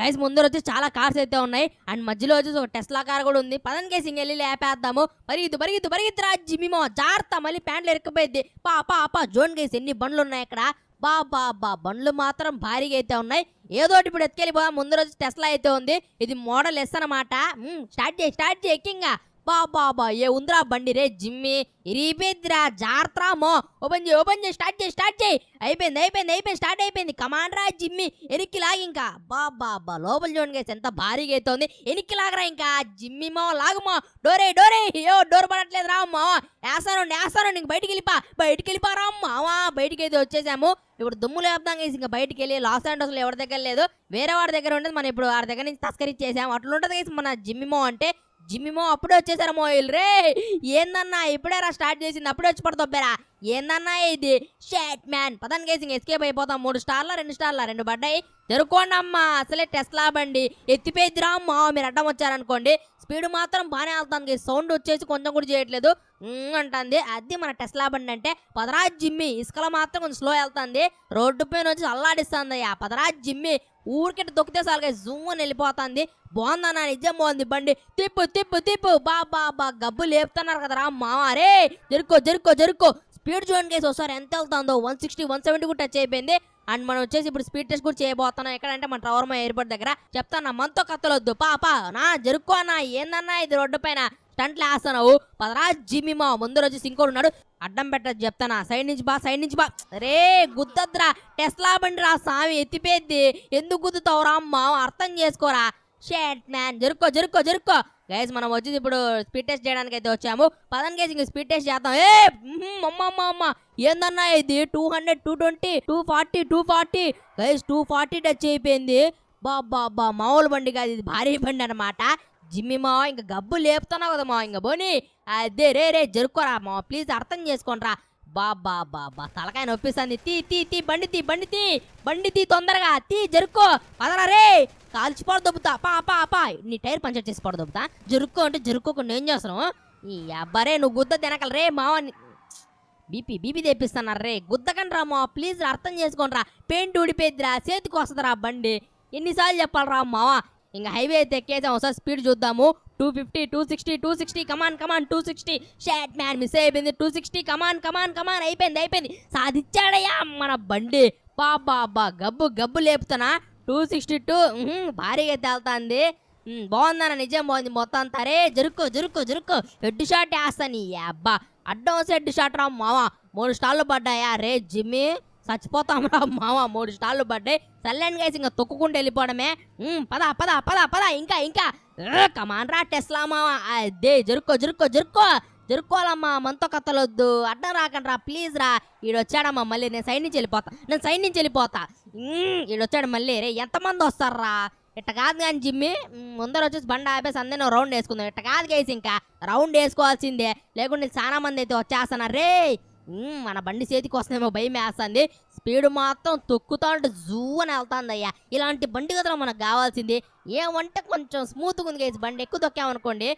guys ముందర వచ్చి చాలా కార్స్ అయితే ఉన్నాయి అండ్ మధ్యలో వచ్చేసి ఒక టెస్లా కార్ కూడా ఉంది పదం కేసింగ్ వెళ్ళి లేపేద్దాము పరిగెత్తు పరిగెత్తు పరిగెత్తు రాజ్జి మేము జాగ్రత్త మళ్ళీ ప్యాంట్లు ఎరకపోయింది పా పా పా జోన్ గైస్ ఎన్ని బండ్లు ఉన్నాయి ఇక్కడ బా బా బా బండ్లు మాత్రం భారీగా అయితే ఉన్నాయి ఏదో ఇప్పుడు ఎత్తుకెళ్ళిపోదాం ముందు రోజు టెస్లా అయితే ఉంది ఇది మోడల్ ఎస్ అనమాట స్టార్ట్ చేయి స్టార్ట్ చేయి ఎక్కింగా అబ్బాబాబా ఏ ఉందిరా బండి రే జిమ్మి ఇరిపోయిందిరా జాత్రామో ఓపెన్ చేయి ఓపెన్ చేయి స్టార్ట్ చేయి స్టార్ట్ చేయి అయిపోయింది అయిపోయింది అయిపోయింది స్టార్ట్ అయిపోయింది కమాండ్ రా జిమ్మి ఎనికి లాగి ఇంకా బాబా లోపల చూడండి ఎంత భారీగా అవుతుంది ఎనికి లాగరా ఇంకా జిమ్మిమో లాగమో డోరే డోరే ఏ డోర్ పడట్లేదు రా మావ వేస్తాను వేస్తాను నీకు బయటికి వెళ్ళిపా బయటికి వెళ్ళిపా అమ్మా బయటికి అయితే వచ్చేసాము ఇప్పుడు దుమ్ము వేద్దాం గేసి ఇంకా బయటికి వెళ్ళి లాస్ ఏండోస్లో ఎవరి దగ్గర లేదు వేరే వాడి దగ్గర ఉండేది మనం ఇప్పుడు వాడి దగ్గర నుంచి తస్కరించేసాము ఉంటుంది గైస్ మన జిమ్మిమో అంటే జిమ్మిమో అప్పుడే వచ్చేసారు మోయిల్ రే ఏందన్నా రా స్టార్ట్ చేసింది అప్పుడే వచ్చి పడతొబ్బేరా ఏందన్నా ఇది షాట్ మ్యాన్ పదం కేసింగ్ ఎస్కేప్ అయిపోతాం మూడు స్టార్ల రెండు స్టార్లా రెండు పడ్డాయి జరుకోండి అమ్మ అసలే టెస్ట్ లాబండి ఎత్తిపోయిద్దిరా మా మీరు అడ్డం వచ్చారనుకోండి స్పీడ్ మాత్రం బాగానే వెళ్తాను సౌండ్ వచ్చేసి కొంచెం కూడా చేయట్లేదు అంటుంది అది మన టెస్ట్ బండి అంటే పదరాజ్ జిమ్మి ఇసుకలో మాత్రం కొంచెం స్లో వెళ్తుంది రోడ్డు పైన వచ్చి అల్లాడిస్తుంది అయ్యా పదరాజ్ జిమ్మి ఊరికెట్ దొక్కితే సాలుగా జూమ్ అని వెళ్ళిపోతుంది బాగుందన్నా నిజం బాగుంది బండి తిప్పు తిప్పు తిప్పు బా బా బా గబ్బు లేపుతున్నారు కదరా మావారే జరుకో జరుకో జరుకో స్పీడ్ చూడండి గైస్ ఒకసారి ఎంత వెళ్తుందో వన్ సిక్స్టీ వన్ సెవెంటీ కూడా టచ్ అయిపోయింది అండ్ మనం వచ్చేసి ఇప్పుడు స్పీడ్ టెస్ట్ కూడా చేయబోతున్నాం ఎక్కడంటే మన ట్రవర్మ ఎయిర్పోర్ట్ దగ్గర చెప్తాను మనతో కత్తలొద్దు పాప నా జరుక్కో అన్న ఏందన్నా ఇది రోడ్డు పైన టెంట్లు వేస్తున్నావు పదరా జిమ్మి మా ముందర వచ్చి సింకోడు ఉన్నాడు అడ్డం పెట్ట చెప్తానా సైడ్ నుంచి బా సైడ్ నుంచి బా రే గుద్దద్రా టెస్లా బండి రా సామి ఎత్తిపేద్ది ఎందుకు రా అమ్మా అర్థం చేసుకోరా షేట్ మ్యాన్ జరుక్కో జరుక్కో జరుక్కో గైజ్ మనం వచ్చేది ఇప్పుడు స్పీడ్ టెస్ట్ చేయడానికి అయితే వచ్చాము పదన్ గేజ్ ఇంక స్పీడ్ టెస్ట్ చేద్దాం ఏ అమ్మ అమ్మ అమ్మ ఏందన్నా ఇది two hundred two twenty two forty two forty guys two forty touch అయిపోయింది బాబా మామూలు బండి కాదు ఇది భారీ బండి అనమాట జిమ్మి మావ ఇంక గబ్బు లేపుతున్నావు కదా మావ ఇంక బోని అదే రే రే జరుకోరా మా ప్లీజ్ అర్థం రా బా బా తలకాయ నొప్పిస్తుంది తీ తీ తీ బండి తీ బండి తీ బండి తీ తొందరగా తీ జరుక్కో పదరా రే కాల్చి దొబ్బుతా పా పా పా నీ టైర్ పంచర్ చేసి పొడ దొబ్బుతా జరుక్కో అంటే జరుక్కోకుండా ఏం చేస్తున్నావు ఈ అబ్బరే నువ్వు గుద్ద తినకల రే మావ బీపీ బీపీ తెప్పిస్తున్నారు రే గుద్దకండి రా మావ ప్లీజ్ అర్థం చేసుకోండి రా పెయింట్ ఊడిపోయిద్దిరా చేతికి వస్తుందిరా బండి ఎన్నిసార్లు చెప్పాలరా మావా ఇంకా హైవే అయితే ఎక్కేసాం ఒకసారి స్పీడ్ చూద్దాము two fifty two sixty two sixty come on come on two sixty shot man miss అయిపోయింది two sixty come on come on come on అయిపోయింది అయిపోయింది సాధించాడయ్యా మన బండి బాబా గబ్బు గబ్బు లేపుతానా టూ సిక్స్టీ టూ భారీగా తేల్తాంది బాగుందన్న నిజం బాగుంది మొత్తం అంతా రే జరుక్కో జరుక్కో జరుక్కో హెడ్ షాట్ వేస్తాను అబ్బా అడ్డం హెడ్ షాట్ రా మావా మూడు స్టాళ్ళు పడ్డాయా రే జిమ్మి రా మామ మూడు స్టాళ్ళు పడ్డాయి సర్లేండి గైస్ ఇంకా తొక్కుకుంటూ వెళ్ళిపోవడమే పద పద పద పద ఇంకా ఇంకా కమాన్రా టెస్లా మామ అదే జరుక్కో జరుక్కో జరుక్కో జరుక్కోవాలమ్మా మనతో కత్తలొద్దు అడ్డం రాకండి రా ప్లీజ్ రా ఈడొచ్చాడమ్మా మళ్ళీ నేను సైడ్ నుంచి వెళ్ళిపోతా నేను సైడ్ నుంచి వెళ్ళిపోతా ఈడొచ్చాడు మళ్ళీ రే ఎంతమంది వస్తారా ఇట్ట కాదు కానీ జిమ్మి ముందర వచ్చేసి బండి ఆపేసి అందరినీ రౌండ్ వేసుకుందాం ఇట్ట కాదు కేసి ఇంకా రౌండ్ వేసుకోవాల్సిందే లేకుంటే చాలా మంది అయితే వచ్చేస్తున్నారు రే మన బండి చేతికి వస్తుందేమో భయం వేస్తుంది స్పీడ్ మాత్రం తొక్కుతా ఉంటే జూ అని అయ్యా ఇలాంటి బండి కదా మనకు కావాల్సింది ఏమంటే కొంచెం స్మూత్గా ఉంది గైస్ బండి ఎక్కువ తొక్కామనుకోండి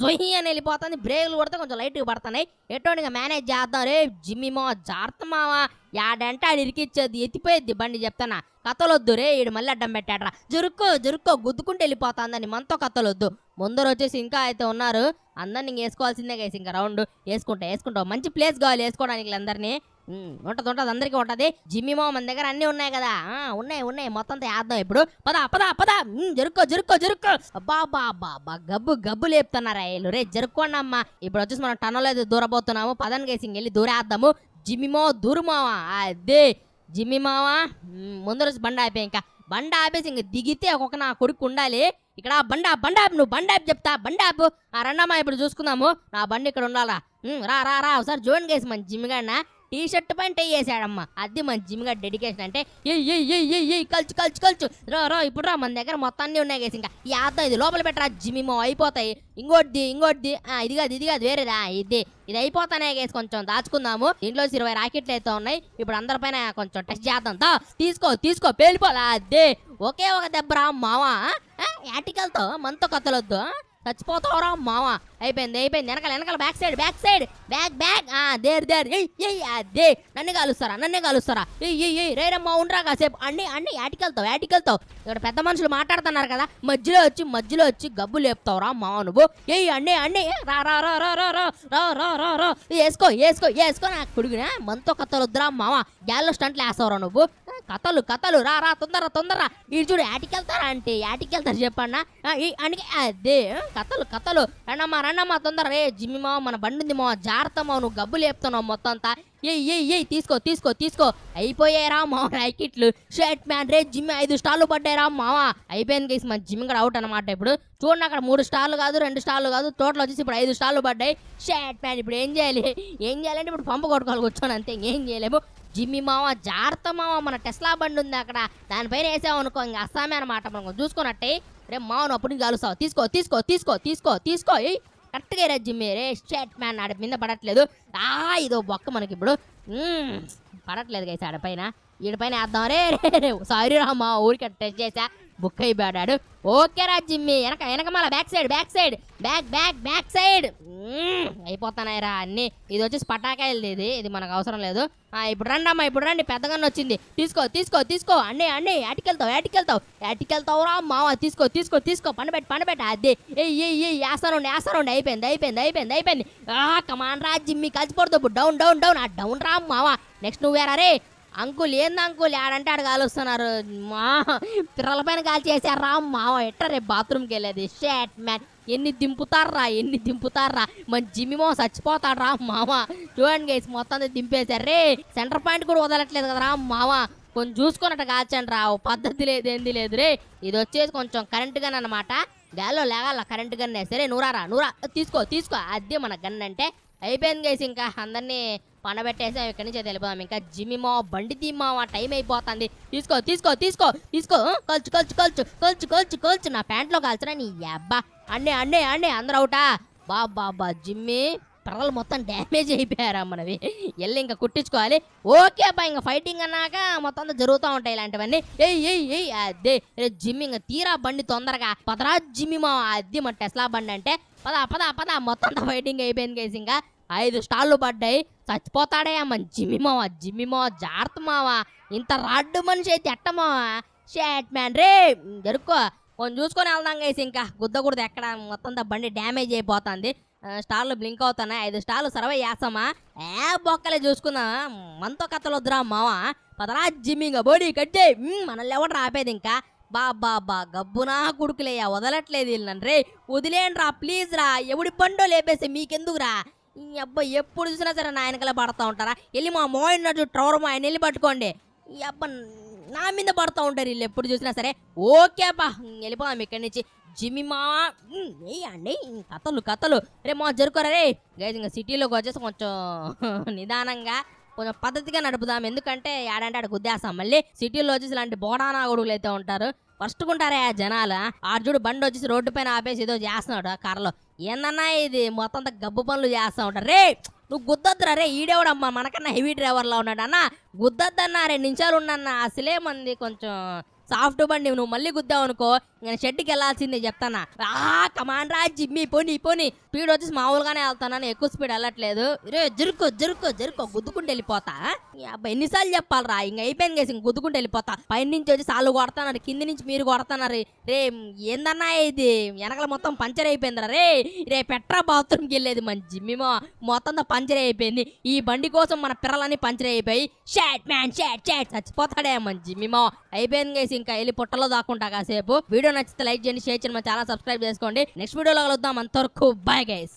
జొయ్యి అని వెళ్ళిపోతుంది బ్రేకులు కొడితే కొంచెం లైట్గా పడుతున్నాయి ఎటువంటిగా మేనేజ్ చేద్దాం రే జిమ్మిమో జాగ్రత్త మావా యాడంటే ఆడు ఇరికిచ్చేది ఎత్తిపోయేది బండి చెప్తానా కథలొద్దు రే ఈడు మళ్ళీ అడ్డం పెట్టాడరా జురుక్కో జురుక్కో గుద్దుకుంటూ వెళ్ళిపోతుందని మనతో కథలొద్దు ముందరు వచ్చేసి ఇంకా అయితే ఉన్నారు అందరినీ వేసుకోవాల్సిందే గైస్ ఇంకా రౌండ్ వేసుకుంటా వేసుకుంటావు మంచి ప్లేస్ కావాలి వేసుకోవడానికి అందరినీ ఉంటుంది ఉంటుంది అందరికీ ఉంటుంది జిమ్మి మా మన దగ్గర అన్నీ ఉన్నాయి కదా ఉన్నాయి ఉన్నాయి మొత్తం వేద్దాం ఇప్పుడు పదా పదా పదా జరుక్కో జరుక్కో జరుక్కో బాబా బాబా గబ్బు గబ్బు లేపుతున్నారు అయ్యలు రే జరుక్కోండి అమ్మా ఇప్పుడు వచ్చేసి మనం టన్నులో అయితే దూరబోతున్నాము పదని కేసి వెళ్ళి దూరేద్దాము జిమ్మి మావ దూరు మావా అదే జిమ్మి మావా ముందు రోజు బండి అయిపోయి ఇంకా బండ ఆపేసి ఇంక దిగితే ఒక్కొక్క నా కొడుకు ఉండాలి ఇక్కడ బండ బండ నువ్వు బండ చెప్తా బండ ఆపు ఆ రండమ్మా ఇప్పుడు చూసుకుందాము నా బండి ఇక్కడ ఉండాలా రా రా రా ఒకసారి చూడండి గేసి మంచి జిమ్మిగాడినా టీ షర్ట్ పైన వేసాడమ్మా అది మన జిమ్ గారి డెడికేషన్ అంటే ఏ కలుచు కలుచు కలుచు రా రా ఇప్పుడు రా మన దగ్గర మొత్తాన్ని ఉన్నాయి కేసు ఇంకా ఈ ఇది లోపల పెట్టరా జిమ్ అయిపోతాయి ఇంకోటిది ఇంకోటిది ఇది కాదు ఇది కాదు వేరేదా ఇది ఇది అయిపోతానే కేసు కొంచెం దాచుకుందాము ఇంట్లో ఇరవై రాకెట్లు అయితే ఉన్నాయి ఇప్పుడు అందరిపైన కొంచెం టెస్ట్ చేద్దాం తా తీసుకో తీసుకో పేలిపోలే అదే ఒకే ఒక దెబ్బరా మావా యాటికల్తో మనతో కత్తలొద్దు రా మావా అయిపోయింది అయిపోయింది వెనకాల వెనకాల back side back side back back ఆ దేర్ దేర్ ఎయ్ అదే నన్ను కాలుస్తారా నన్నే కాలుస్తారా ఎయ్ రే రమ్మా ఉండరా కాసేపు అన్ని అన్ని యాటికెళ్తావు యాటికెళ్తావు ఇక్కడ పెద్ద మనుషులు మాట్లాడుతున్నారు కదా మధ్యలో వచ్చి మధ్యలో వచ్చి గబ్బు లేపుతావురా నువ్వు ఎయ్ అన్ని అన్ని రా రా రా రా రా రా రా రా రా రా వేసుకో వేసుకో వేసుకో నాకు కుడిగినా మనతో వద్దురా మావా గ్యాల్లో స్టంట్లు వేస్తావురా నువ్వు కథలు కథలు రా రా తొందర తొందర ఇది చూడు యాటికెళ్తారా అంటే వెళ్తారు చెప్పన్నా అంటే అదే కథలు కథలు రన్నమ్మా రన్నమ్మా తొందర రే జిమ్మి మావ మన బండి ఉంది మావ జాగ్రత్తమా నువ్వు గబ్బు లేపుతున్నావు మొత్తం అంతా ఏ ఏ ఏ తీసుకో తీసుకో తీసుకో అయిపోయారా మా ర్యాకెట్లు షర్ట్ మ్యాన్ రే జిమ్ ఐదు స్టార్లు పడ్డాయిరా మావా అయిపోయింది కేసు మన జిమ్ కూడా అవుట్ అనమాట ఇప్పుడు చూడండి అక్కడ మూడు స్టార్లు కాదు రెండు స్టార్లు కాదు టోటల్ వచ్చేసి ఇప్పుడు ఐదు స్టార్లు పడ్డాయి షర్ట్ మ్యాన్ ఇప్పుడు ఏం చేయాలి ఏం చేయాలంటే ఇప్పుడు పంపు కొట్టుకోవాలి కూర్చోని అంతే ఏం చేయలేము జిమ్మి మావా జాగ్రత్త మావా మన టెస్లా బండి ఉంది అక్కడ దానిపైన వేసావు అనుకో ఇంకా అస్సామే అనమాట మనం చూసుకున్నట్టే రే మామను అప్పుడు కలుస్తావు తీసుకో తీసుకో తీసుకో తీసుకో తీసుకో కరెక్ట్గా రే జిమ్మి రే స్టేట్ మ్యాన్ ఆడ మీద పడట్లేదు ఆ ఇదో బొక్క మనకి ఇప్పుడు పడట్లేదు గైస్ ఆడపైన వీడిపైన వేద్దాం రే రే సారీ రా మా ఊరికి టెస్ట్ చేసా బుక్ అయిపోయాడు ఓకే జిమ్మి వెనక వెనక వెనకమాల back side back side back back back side అయిపోతున్నాయిరా అన్ని ఇది వచ్చేసి పటాకాయలు ఇది ఇది మనకు అవసరం లేదు ఇప్పుడు రండి అమ్మా ఇప్పుడు రండి పెద్దగా వచ్చింది తీసుకో తీసుకో తీసుకో అన్ని అన్ని ఎటుకెళ్తావు ఎటుకెళ్తావు ఎటుకెళ్తావు రా మావా తీసుకో తీసుకో తీసుకో పనిపెట్టి పనిపెట్టి అది ఏ ఏసరండి ఏసరండి అయిపోయింది అయిపోయింది అయిపోయింది అయిపోయింది కమాన్ రా జిమ్మి కలిసిపోతుంది డౌన్ డౌన్ డౌన్ ఆ డౌన్ రా మావా నెక్స్ట్ నువ్వేరా రే అంకుల్ ఏంది అంకుల్ ఆడంటే ఆడ కాలుస్తున్నారు మా పిల్లల పైన కాల్ చేశారా మా ఎట్ట రే బాత్రూమ్కి వెళ్ళేది షాట్ మ్యాన్ ఎన్ని దింపుతారా ఎన్ని దింపుతారా మన జిమ్మిమో చచ్చిపోతాడు రా మామ చూడండి గేసి మొత్తం దింపేశారు రే సెంటర్ పాయింట్ కూడా వదలట్లేదు కదరా మామ కొంచెం చూసుకున్నట్టు కాల్చండి రా పద్ధతి లేదు ఏంది లేదు రే ఇది వచ్చేసి కొంచెం కరెంట్ గన్ అనమాట గాల్లో లేగాల కరెంట్ గన్నే సరే నూరారా నూరా తీసుకో తీసుకో అదే మన గన్ అంటే అయిపోయింది గేసి ఇంకా అందరినీ పనబెట్టేసాం ఇక్కడి నుంచి వెళ్ళిపోదాం ఇంకా జిమ్మిమా బండి దిమ్మావా టైం అయిపోతుంది తీసుకో తీసుకో తీసుకో తీసుకో కల్చు కల్చు కలుచు కల్చు కల్చు కల్చు నా ప్యాంట్లో కాల్చిన నీ అబ్బా అన్నే అన్నీ అన్నే అందరు అవుటా బాబా జిమ్మి ప్రజలు మొత్తం డ్యామేజ్ అయిపోయారా మనవి వెళ్ళి ఇంకా కుట్టించుకోవాలి ఓకే అబ్బా ఇంకా ఫైటింగ్ అన్నాక మొత్తం అంతా జరుగుతూ ఉంటాయి ఇలాంటివన్నీ ఏయ్ ఏయ్ ఏయ్ అదే రే జిమ్ ఇంకా తీరా బండి తొందరగా పదరా జిమ్మి మా అద్దె మన టెస్లా బండి అంటే పద పద పద మొత్తం ఫైటింగ్ అయిపోయింది కేసు ఇంకా ఐదు స్టాళ్ళు పడ్డాయి చచ్చిపోతాడే అమ్మ జిమ్మి మావా జాగ్రత్త మావా ఇంత రాడ్డు మనిషి అయితే ఎట్టమావా షేట్ మ్యాన్ రే జరుక్కో కొంచెం చూసుకొని వెళ్దాం కాసి ఇంకా గుద్దకూడదు ఎక్కడ మొత్తం బండి డ్యామేజ్ అయిపోతుంది స్టార్లు బ్లింక్ అవుతున్నాయి ఐదు స్టార్లు సర్వే చేస్తామా ఏ బొక్కలే చూసుకున్నా మనతో కథలు వద్దురా మావా పదరా జిమ్మింగ్ బోడీ కట్టే మనల్ని ఎవడు రాపేది ఇంకా బా బా బా గబ్బునా కుడుకులేయా వదలట్లేదు వీళ్ళని రే వదిలేండి రా ప్లీజ్ రా ఎవడి బండో లేపేసి మీకెందుకురా ఈ అబ్బాయి ఎప్పుడు చూసినా సరే నా వెనకల పడతా ఉంటారా వెళ్ళి మా మోయినట్టు ట్రవర్ మా ఆయన వెళ్ళి పట్టుకోండి ఈ అబ్బా నా మీద పడతా ఉంటారు వీళ్ళు ఎప్పుడు చూసినా సరే ఓకే అబ్బా వెళ్ళిపోదాం ఇక్కడి నుంచి జిమ్మి మావా అండి కథలు కథలు రే మా జరుకోరే రే ఇంకా సిటీలోకి వచ్చేసి కొంచెం నిదానంగా కొంచెం పద్ధతిగా నడుపుదాం ఎందుకంటే ఏడంటే ఆడ గుద్దేస్తాం మళ్ళీ సిటీలో వచ్చేసి ఇలాంటి బోడానా గొడుగులు అయితే ఉంటారు ఫస్ట్ కుంటారే జనాలు అర్జుడు బండి వచ్చేసి రోడ్డు పైన ఆపేసి ఏదో చేస్తున్నాడు కర్రలో ఏందన్నా ఇది మొత్తం గబ్బు పనులు చేస్తూ ఉంటారు రే నువ్వు గుద్దొద్దురా రే ఈడేవాడమ్మా మనకన్నా హెవీ డ్రైవర్లో ఉన్నాడు అన్న గుద్దొద్దన్నా రెండు నిమిషాలు ఉన్నా అసలే మంది కొంచెం సాఫ్ట్ బండి నువ్వు మళ్ళీ గుద్దావు అనుకో నేను షెడ్కి వెళ్ళాల్సిందే చెప్తానా ఆ కమాన్ రా జిమ్మి పోనీ పోనీ స్పీడ్ వచ్చేసి మామూలుగానే వెళ్తానని ఎక్కువ స్పీడ్ వెళ్ళట్లేదు రే జరుకో జరుకో జరుకో గుద్దుకుంటూ వెళ్ళిపోతా అబ్బాయి ఎన్నిసార్లు చెప్పాలరా ఇంక అయిపోయింది కేసు ఇంక గుద్దుకుంటూ వెళ్ళిపోతా పైన నుంచి వచ్చి సాలు కొడతాన్నారు కింది నుంచి మీరు కొడతాన్నారు రే ఏందన్నా ఇది వెనకల మొత్తం పంచర్ అయిపోయిందిరా రే రే పెట్రా బాత్రూమ్కి వెళ్ళేది మన జిమ్మిమో మొత్తం పంచర్ అయిపోయింది ఈ బండి కోసం మన పిల్లలన్నీ పంచర్ అయిపోయి షాట్ మ్యాన్ షాట్ షాట్ చచ్చిపోతాడే మన జిమ్మిమో అయిపోయింది కేసు ఇంకా వెళ్ళి పుట్టలో దాక్కుంటా కాసేపు వీడియో నచ్చితే లైక్ చేయండి షేర్ చేయండి చాలా సబ్స్క్రైబ్ చేసుకోండి నెక్స్ట్ వీడియోలో కలుద్దాం అంతవరకు బాయ్ గైస్